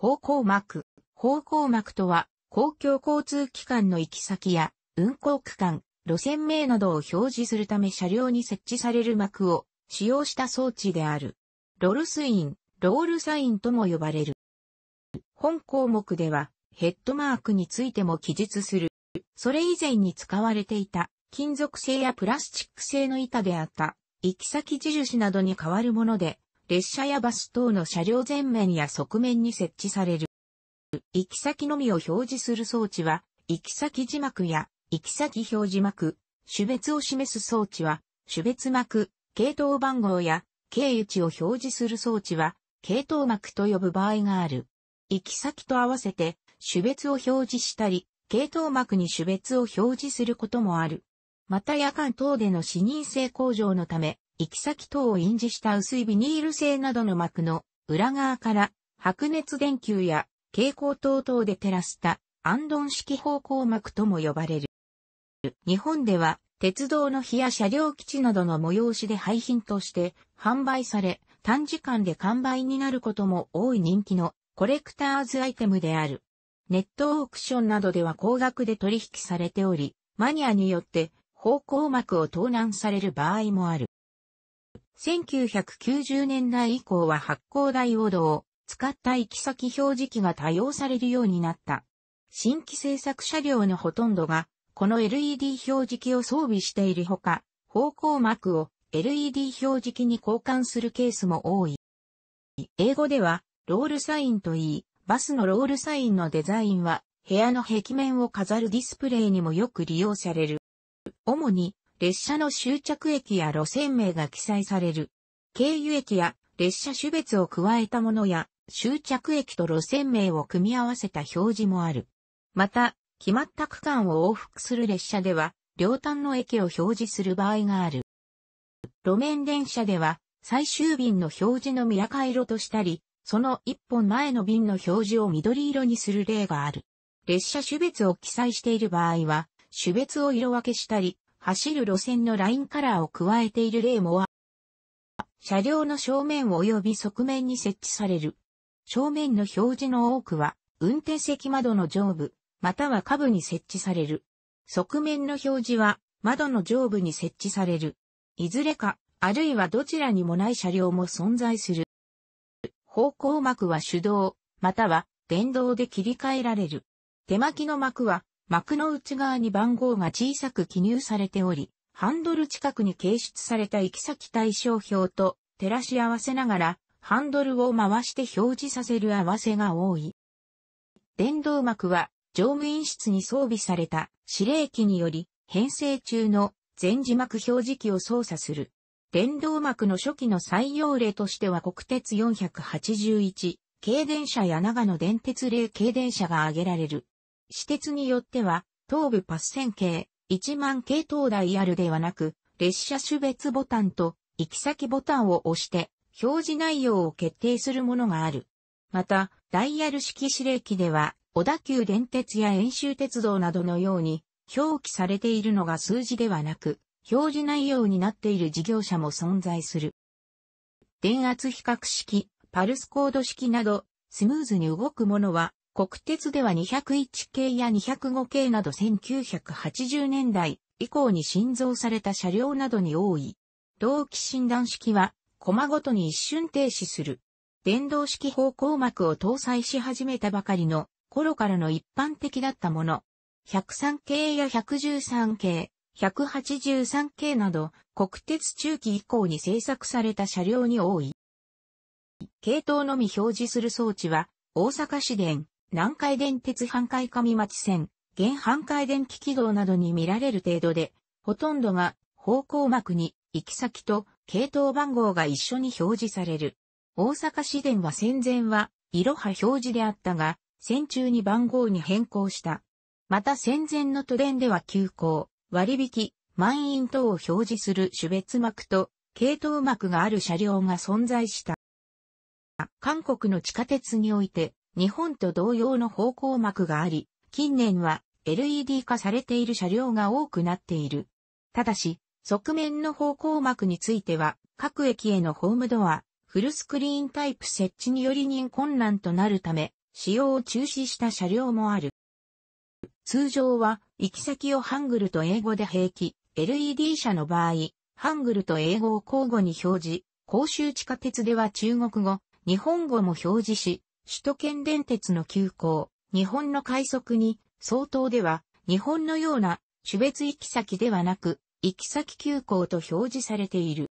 方向膜。方向膜とは、公共交通機関の行き先や、運行区間、路線名などを表示するため車両に設置される膜を使用した装置である。ロルスイン、ロールサインとも呼ばれる。本項目では、ヘッドマークについても記述する。それ以前に使われていた、金属製やプラスチック製の板であった、行き先印などに変わるもので、列車やバス等の車両前面や側面に設置される。行き先のみを表示する装置は、行き先字幕や行き先表示幕、種別を示す装置は、種別幕、系統番号や経由値を表示する装置は、系統幕と呼ぶ場合がある。行き先と合わせて、種別を表示したり、系統幕に種別を表示することもある。また夜間等での視認性向上のため、行き先等を印字した薄いビニール製などの膜の裏側から白熱電球や蛍光灯等で照らしたアンドン式方向膜とも呼ばれる。日本では鉄道の日や車両基地などの催しで廃品として販売され、短時間で完売になることも多い人気のコレクターズアイテムである。ネットオークションなどでは高額で取引されており、マニアによって方向膜を盗難される場合もある。1990年代以降は発光ダイオードを使った行き先表示器が多用されるようになった。新規制作車両のほとんどが、この LED 表示器を装備しているほか、方向膜を LED 表示器に交換するケースも多い。英語では、ロールサインといい、バスのロールサインのデザインは、部屋の壁面を飾るディスプレイにもよく利用される。主に、列車の終着駅や路線名が記載される。経由駅や列車種別を加えたものや、終着駅と路線名を組み合わせた表示もある。また、決まった区間を往復する列車では、両端の駅を表示する場合がある。路面電車では、最終便の表示のみ赤色としたり、その一本前の便の表示を緑色にする例がある。列車種別を記載している場合は、種別を色分けしたり、走る路線のラインカラーを加えている例もあ車両の正面及び側面に設置される。正面の表示の多くは、運転席窓の上部、または下部に設置される。側面の表示は、窓の上部に設置される。いずれか、あるいはどちらにもない車両も存在する。方向幕は手動、または電動で切り替えられる。手巻きの幕は幕の内側に番号が小さく記入されており、ハンドル近くに掲出された行き先対象表と照らし合わせながら、ハンドルを回して表示させる合わせが多い。電動幕は乗務員室に装備された指令機により編成中の全字幕表示機を操作する。電動幕の初期の採用例としては国鉄481、軽電車や長野電鉄例軽電車が挙げられる。私鉄によっては、東部パス線系、1万系統ダイヤルではなく、列車種別ボタンと行き先ボタンを押して、表示内容を決定するものがある。また、ダイヤル式指令機では、小田急電鉄や遠州鉄道などのように、表記されているのが数字ではなく、表示内容になっている事業者も存在する。電圧比較式、パルスコード式など、スムーズに動くものは、国鉄では201系や205系など1980年代以降に新造された車両などに多い。同期診断式は、コマごとに一瞬停止する。電動式方向膜を搭載し始めたばかりの頃からの一般的だったもの。103系や113系、183系など国鉄中期以降に製作された車両に多い。系統のみ表示する装置は大阪市電、南海電鉄半海上町線、現半海電気軌道などに見られる程度で、ほとんどが方向幕に行き先と系統番号が一緒に表示される。大阪市電は戦前は、いろは表示であったが、戦中に番号に変更した。また戦前の都電では急行、割引、満員等を表示する種別幕と、系統幕がある車両が存在した。韓国の地下鉄において、日本と同様の方向幕があり、近年は LED 化されている車両が多くなっている。ただし、側面の方向幕については、各駅へのホームドア、フルスクリーンタイプ設置により人困難となるため、使用を中止した車両もある。通常は、行き先をハングルと英語で平気、LED 車の場合、ハングルと英語を交互に表示、公衆地下鉄では中国語、日本語も表示し、首都圏電鉄の急行、日本の快速に、相当では、日本のような種別行き先ではなく、行き先急行と表示されている。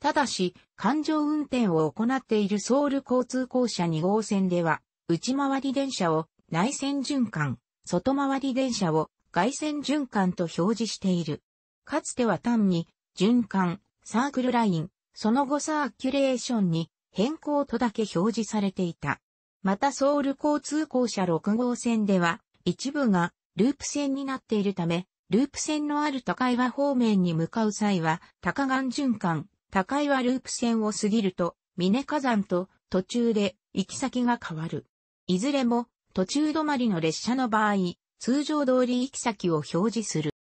ただし、環状運転を行っているソウル交通公社2号線では、内回り電車を内線循環、外回り電車を外線循環と表示している。かつては単に、循環、サークルライン、その後サーキュレーションに変更とだけ表示されていた。またソウル交通公社6号線では、一部がループ線になっているため、ループ線のある高岩方面に向かう際は、高岩循環、高岩ループ線を過ぎると、峰火山と途中で行き先が変わる。いずれも途中止まりの列車の場合、通常通り行き先を表示する。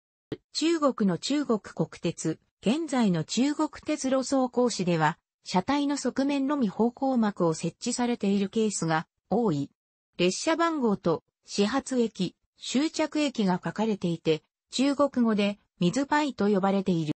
中国の中国国鉄、現在の中国鉄路走行士では、車体の側面のみ方向幕を設置されているケースが多い。列車番号と始発駅、終着駅が書かれていて、中国語で水パイと呼ばれている。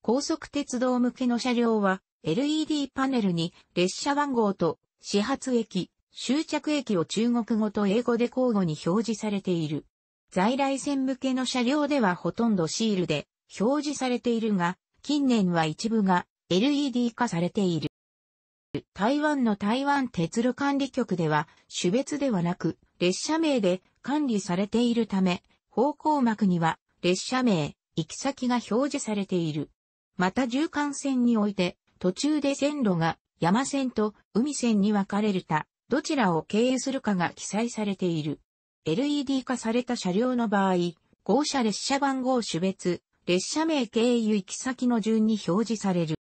高速鉄道向けの車両は LED パネルに列車番号と始発駅、終着駅を中国語と英語で交互に表示されている。在来線向けの車両ではほとんどシールで表示されているが、近年は一部が LED 化されている。台湾の台湾鉄路管理局では、種別ではなく、列車名で管理されているため、方向幕には列車名、行き先が表示されている。また縦貫線において、途中で線路が山線と海線に分かれるた、どちらを経由するかが記載されている。LED 化された車両の場合、号車列車番号種別、列車名経由行き先の順に表示される。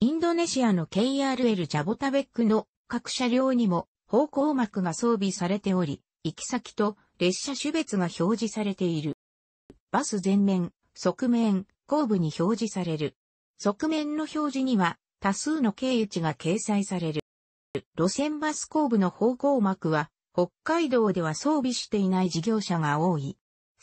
インドネシアの KRL ジャボタベックの各車両にも方向幕が装備されており、行き先と列車種別が表示されている。バス前面、側面、後部に表示される。側面の表示には多数の経由地が掲載される。路線バス後部の方向幕は北海道では装備していない事業者が多い。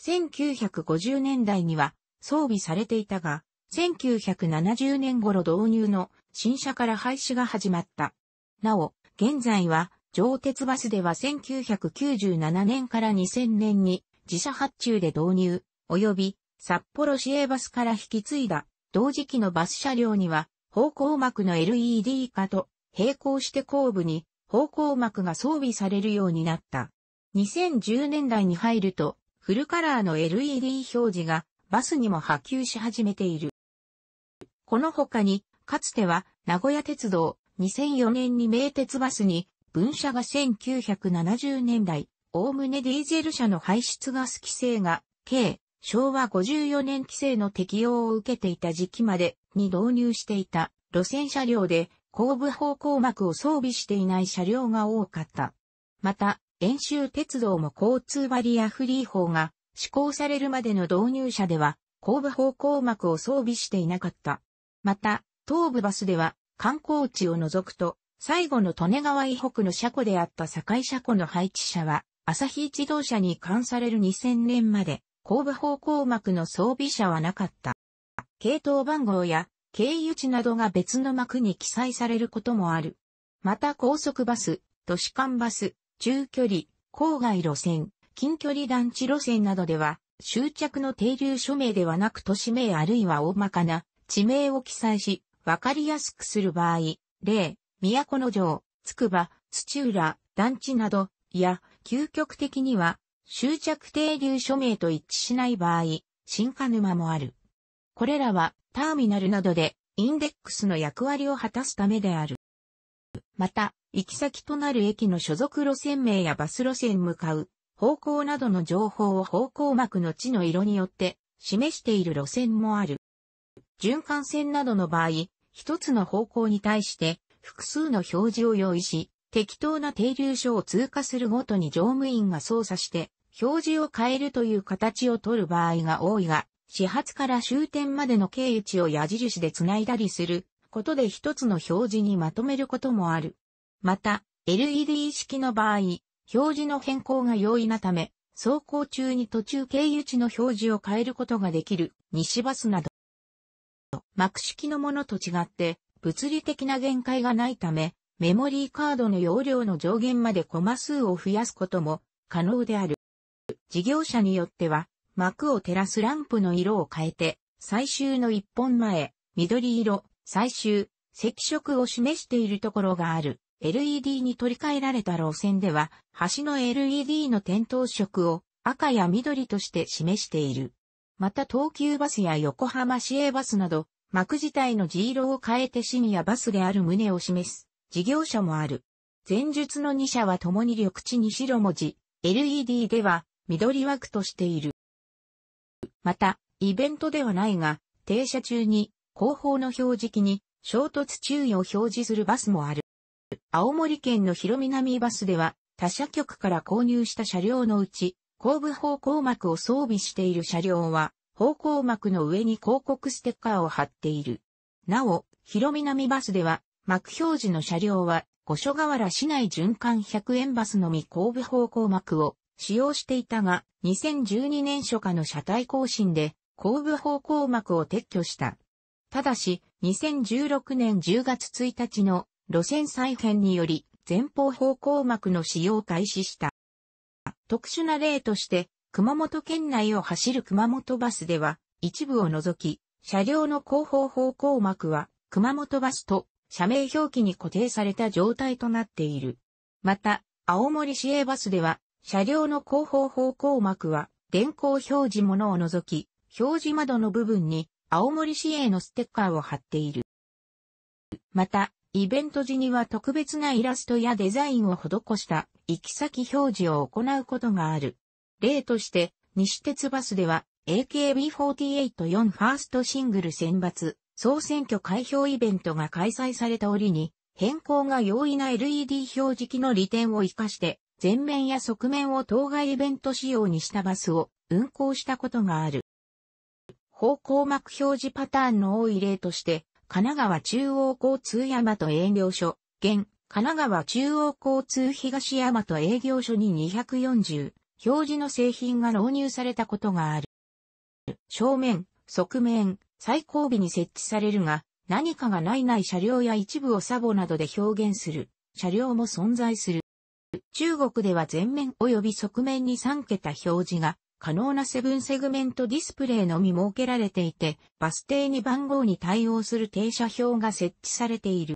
1950年代には装備されていたが、1970年頃導入の新車から廃止が始まった。なお、現在は、上鉄バスでは1997年から2000年に自社発注で導入、及び札幌市営バスから引き継いだ同時期のバス車両には方向幕の LED 化と並行して後部に方向幕が装備されるようになった。2010年代に入るとフルカラーの LED 表示がバスにも波及し始めている。この他に、かつては名古屋鉄道、2004年に名鉄バスに、分社が1970年代、おおむねディーゼル車の排出ガス規制が、計、昭和54年規制の適用を受けていた時期までに導入していた路線車両で後部方向膜を装備していない車両が多かった。また、遠州鉄道も交通バリアフリー法が施行されるまでの導入者では後部方向膜を装備していなかった。また、東武バスでは、観光地を除くと、最後の利根川以北の車庫であった境車庫の配置車は、朝日自動車に関される2000年まで、後部方向幕の装備車はなかった。系統番号や経由地などが別の幕に記載されることもある。また高速バス、都市間バス、中距離、郊外路線、近距離団地路線などでは、終着の停留署名ではなく都市名あるいは大まかな地名を記載し、わかりやすくする場合、例、都の城、つくば、土浦、団地など、いや、究極的には、終着停留署名と一致しない場合、新化沼もある。これらは、ターミナルなどで、インデックスの役割を果たすためである。また、行き先となる駅の所属路線名やバス路線向かう、方向などの情報を方向幕の地の色によって示している路線もある。循環線などの場合、一つの方向に対して複数の表示を用意し、適当な停留所を通過するごとに乗務員が操作して、表示を変えるという形を取る場合が多いが、始発から終点までの経由値を矢印で繋いだりすることで一つの表示にまとめることもある。また、LED 式の場合、表示の変更が容易なため、走行中に途中経由値の表示を変えることができる西バスなど幕式のものと違って物理的な限界がないため、メモリーカードの容量の上限までコマ数を増やすことも可能である。事業者によっては、幕を照らすランプの色を変えて、最終の一本前、緑色、最終、赤色を示しているところがある。LED に取り替えられた路線では、端の LED の点灯色を赤や緑として示している。また東急バスや横浜市営バスなど、幕自体の G 色を変えてシニアバスである旨を示す事業者もある。前述の2社は共に緑地に白文字、LED では緑枠としている。また、イベントではないが、停車中に後方の表示器に衝突注意を表示するバスもある。青森県の広南バスでは他社局から購入した車両のうち後部方向幕を装備している車両は、方向幕の上に広告ステッカーを貼っている。なお、広南バスでは、幕表示の車両は、五所川原市内循環100円バスのみ後部方向幕を使用していたが、2012年初夏の車体更新で、後部方向幕を撤去した。ただし、2016年10月1日の路線再編により、前方方向幕の使用開始した。特殊な例として、熊本県内を走る熊本バスでは、一部を除き、車両の後方方向幕は、熊本バスと社名表記に固定された状態となっている。また、青森市営バスでは、車両の後方方向幕は、電光表示物を除き、表示窓の部分に、青森市営のステッカーを貼っている。また、イベント時には特別なイラストやデザインを施した行き先表示を行うことがある。例として、西鉄バスでは AKB484 ファーストシングル選抜総選挙開票イベントが開催された折に、変更が容易な LED 表示機の利点を活かして、前面や側面を当該イベント仕様にしたバスを運行したことがある。方向幕表示パターンの多い例として、神奈川中央交通山と営業所、現神奈川中央交通東大和営業所に240表示の製品が納入されたことがある。正面、側面、最後尾に設置されるが、何かがないない車両や一部をサボなどで表現する車両も存在する。中国では前面及び側面に3桁表示が可能なセブンセグメントディスプレイのみ設けられていて、バス停に番号に対応する停車表が設置されている。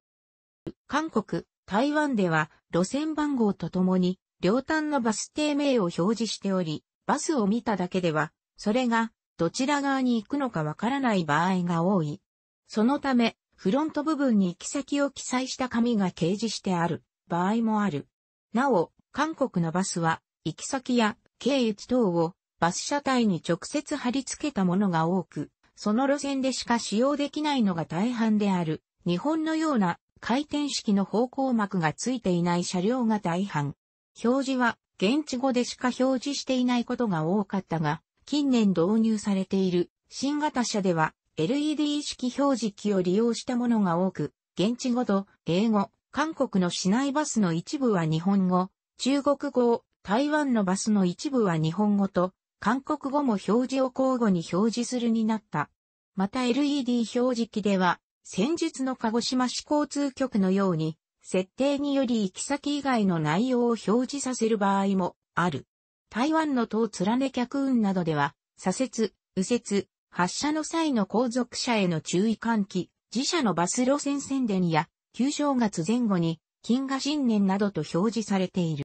韓国、台湾では路線番号とともに両端のバス停名を表示しており、バスを見ただけでは、それがどちら側に行くのかわからない場合が多い。そのため、フロント部分に行き先を記載した紙が掲示してある場合もある。なお、韓国のバスは行き先や経由地等をバス車体に直接貼り付けたものが多く、その路線でしか使用できないのが大半である。日本のような回転式の方向幕がついていない車両が大半。表示は現地語でしか表示していないことが多かったが、近年導入されている新型車では LED 式表示器を利用したものが多く、現地語と英語、韓国の市内バスの一部は日本語、中国語、台湾のバスの一部は日本語と、韓国語も表示を交互に表示するになった。また LED 表示器では、先日の鹿児島市交通局のように、設定により行き先以外の内容を表示させる場合もある。台湾の島連ね客運などでは、左折、右折、発車の際の後続車への注意喚起、自社のバス路線宣伝や、旧正月前後に、金河新年などと表示されている。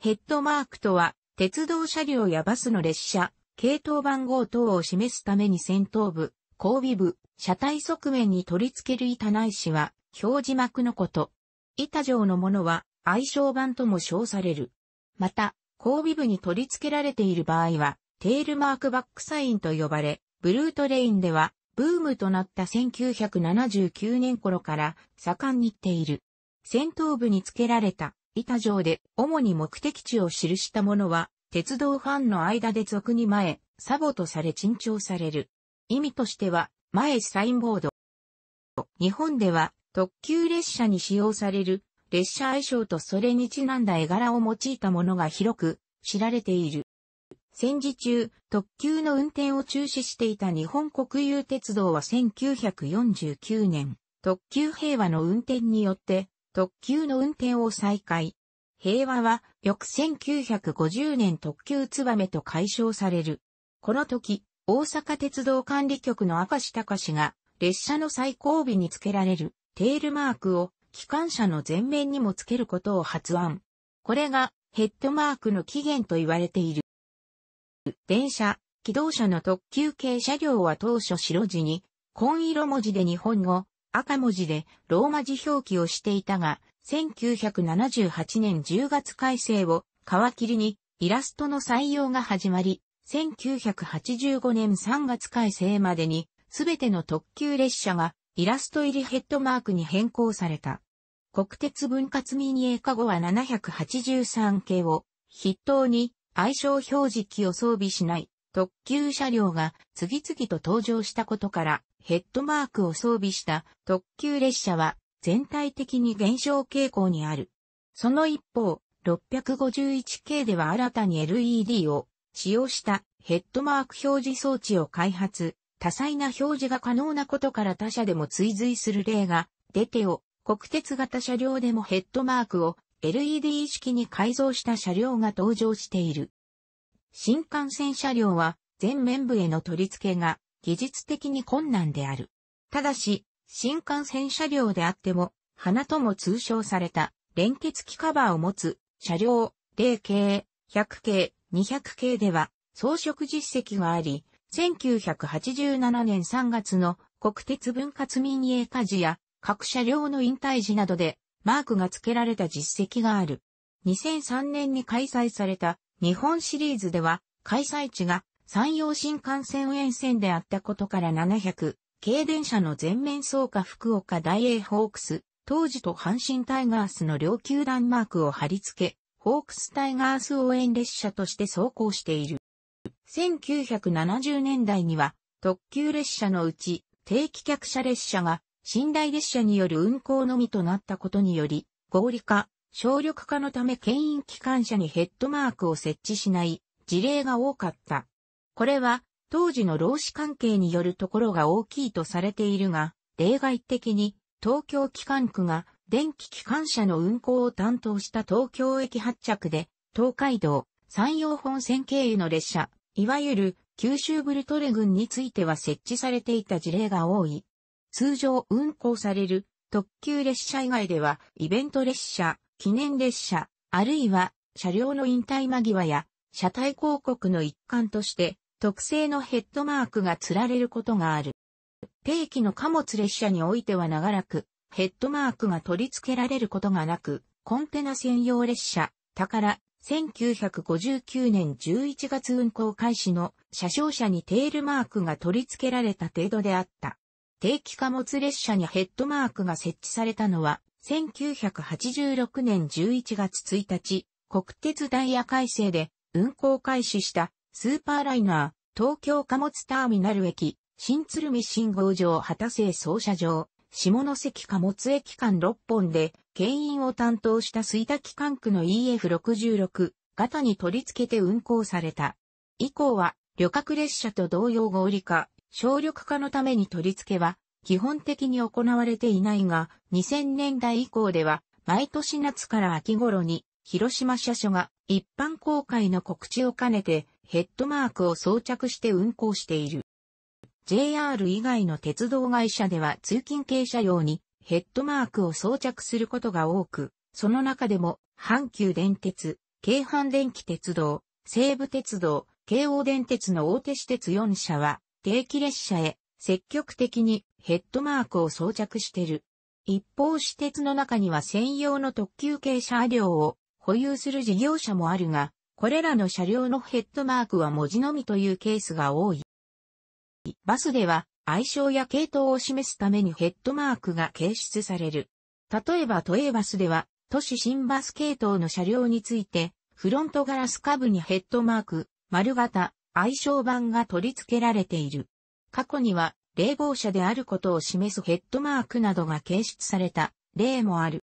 ヘッドマークとは、鉄道車両やバスの列車、系統番号等を示すために先頭部、後尾部、車体側面に取り付ける板内紙は、表示膜のこと。板状のものは、愛称板とも称される。また、後尾部に取り付けられている場合は、テールマークバックサインと呼ばれ、ブルートレインでは、ブームとなった1979年頃から盛んに行っている。先頭部に付けられた板状で主に目的地を記したものは、鉄道ファンの間で俗に前、サボとされ珍重される。意味としては、前サインボード。日本では特急列車に使用される列車愛称とそれにちなんだ絵柄を用いたものが広く知られている。戦時中、特急の運転を中止していた日本国有鉄道は1949年、特急平和の運転によって特急の運転を再開。平和は翌1950年特急ツバメと解消される。この時、大阪鉄道管理局の赤石隆が列車の最後尾につけられるテールマークを機関車の前面にもつけることを発案。これがヘッドマークの起源と言われている。電車、機動車の特急系車両は当初白地に紺色文字で日本語、赤文字でローマ字表記をしていたが、1978年10月改正を皮切りにイラストの採用が始まり、1985年3月改正までに、すべての特急列車がイラスト入りヘッドマークに変更された。国鉄分割民営化後は783系を筆頭に愛称表示機を装備しない特急車両が次々と登場したことからヘッドマークを装備した特急列車は全体的に減少傾向にある。その一方、651系では新たに LED を使用したヘッドマーク表示装置を開発、多彩な表示が可能なことから他社でも追随する例が出てお、国鉄型車両でもヘッドマークを LED 式に改造した車両が登場している。新幹線車両は全面部への取り付けが技術的に困難である。ただし、新幹線車両であっても、花とも通称された連結機カバーを持つ車両、0系、100系、200系では装飾実績があり、1987年3月の国鉄分割民営家事や各車両の引退時などでマークが付けられた実績がある。2003年に開催された日本シリーズでは開催地が山陽新幹線沿線であったことから700軽電車の全面走下福岡大英ホークス、当時と阪神タイガースの両球団マークを貼り付け、ホークスタイガース応援列車として走行している。1970年代には特急列車のうち定期客車列車が寝台列車による運行のみとなったことにより合理化、省力化のため牽引機関車にヘッドマークを設置しない事例が多かった。これは当時の労使関係によるところが大きいとされているが、例外的に東京機関区が電気機関車の運行を担当した東京駅発着で、東海道、山陽本線経由の列車、いわゆる九州ブルトレ群については設置されていた事例が多い。通常運行される特急列車以外では、イベント列車、記念列車、あるいは車両の引退間際や、車体広告の一環として、特製のヘッドマークが釣られることがある。定期の貨物列車においては長らく、ヘッドマークが取り付けられることがなく、コンテナ専用列車、宝、1959年11月運行開始の車掌車にテールマークが取り付けられた程度であった。定期貨物列車にヘッドマークが設置されたのは、1986年11月1日、国鉄ダイヤ改正で運行開始したスーパーライナー、東京貨物ターミナル駅、新鶴見信号場畑製操車場、下関貨物駅間6本で、牽引を担当した水滝管区の EF66 型に取り付けて運行された。以降は、旅客列車と同様合理化、省力化のために取り付けは、基本的に行われていないが、2000年代以降では、毎年夏から秋頃に、広島車所が一般公開の告知を兼ねて、ヘッドマークを装着して運行している。JR 以外の鉄道会社では通勤傾車用にヘッドマークを装着することが多く、その中でも、阪急電鉄、京阪電気鉄道、西武鉄道、京王電鉄の大手私鉄4社は、定期列車へ積極的にヘッドマークを装着してる。一方私鉄の中には専用の特急傾車両を保有する事業者もあるが、これらの車両のヘッドマークは文字のみというケースが多い。バスでは、愛称や系統を示すためにヘッドマークが掲出される。例えば都営バスでは、都市新バス系統の車両について、フロントガラス下部にヘッドマーク、丸型、愛称版が取り付けられている。過去には、0号車であることを示すヘッドマークなどが掲出された例もある。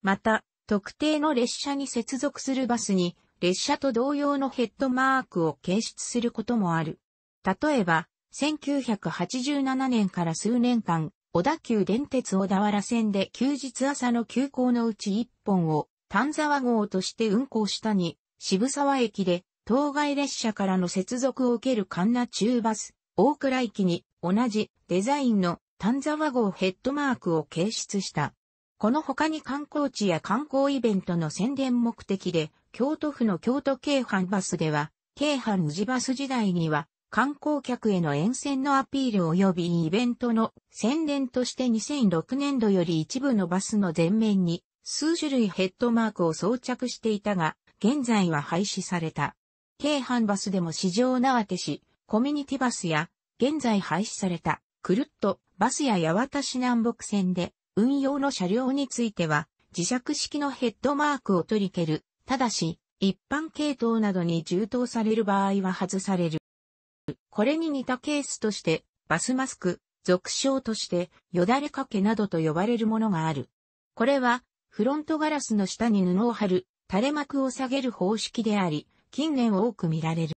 また、特定の列車に接続するバスに、列車と同様のヘッドマークを掲出することもある。例えば、1987年から数年間、小田急電鉄小田原線で休日朝の急行のうち一本を丹沢号として運行したに、渋沢駅で当該列車からの接続を受ける神奈中バス、大倉駅に同じデザインの丹沢号ヘッドマークを掲出した。この他に観光地や観光イベントの宣伝目的で、京都府の京都京阪バスでは、京阪宇治バス時代には、観光客への沿線のアピール及びイベントの宣伝として2006年度より一部のバスの前面に数種類ヘッドマークを装着していたが、現在は廃止された。京阪バスでも市場縄手市、コミュニティバスや、現在廃止された、くるっとバスや八幡市南北線で運用の車両については、磁石式のヘッドマークを取り消る。ただし、一般系統などに充当される場合は外される。これに似たケースとして、バスマスク、俗称として、よだれかけなどと呼ばれるものがある。これは、フロントガラスの下に布を貼る、垂れ幕を下げる方式であり、近年多く見られる。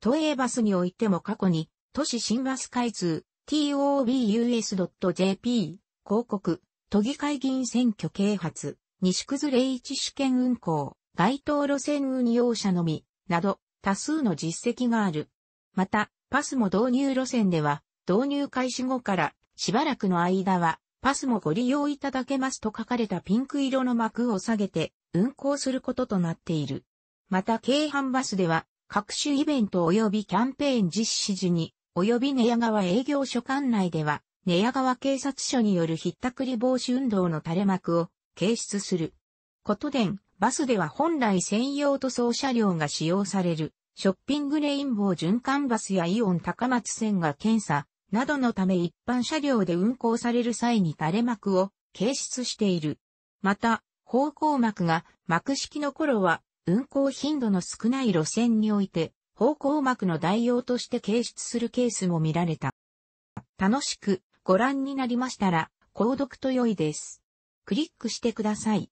都営バスにおいても過去に、都市新バス開通、tobus.jp、広告、都議会議員選挙啓発、西崩れ一試験運行、該当路線運用者のみ、など、多数の実績がある。また、パスも導入路線では、導入開始後からしばらくの間は、パスもご利用いただけますと書かれたピンク色の幕を下げて運行することとなっている。また、京阪バスでは、各種イベント及びキャンペーン実施時に、及び寝屋川営業所管内では、寝屋川警察署によるひったくり防止運動の垂れ幕を掲出する。ことでん、バスでは本来専用塗装車両が使用される。ショッピングレインボー循環バスやイオン高松線が検査などのため一般車両で運行される際に垂れ幕を掲出している。また、方向幕が幕式の頃は運行頻度の少ない路線において方向幕の代用として掲出するケースも見られた。楽しくご覧になりましたら購読と良いです。クリックしてください。